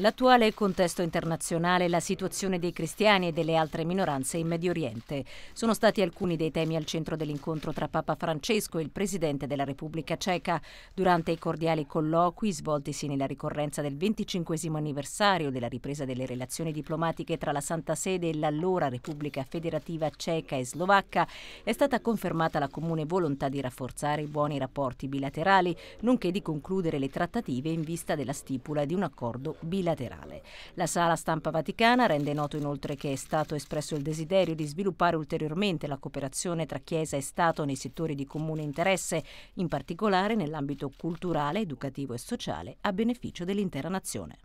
L'attuale contesto internazionale e la situazione dei cristiani e delle altre minoranze in Medio Oriente sono stati alcuni dei temi al centro dell'incontro tra Papa Francesco e il Presidente della Repubblica Ceca durante i cordiali colloqui svoltisi nella ricorrenza del 25 anniversario della ripresa delle relazioni diplomatiche tra la Santa Sede e l'allora Repubblica Federativa Ceca e Slovacca è stata confermata la comune volontà di rafforzare i buoni rapporti bilaterali, nonché di concludere le trattative in vista della stipula di un accordo bilaterale bilaterale. La sala stampa vaticana rende noto inoltre che è stato espresso il desiderio di sviluppare ulteriormente la cooperazione tra Chiesa e Stato nei settori di comune interesse, in particolare nell'ambito culturale, educativo e sociale, a beneficio dell'intera nazione.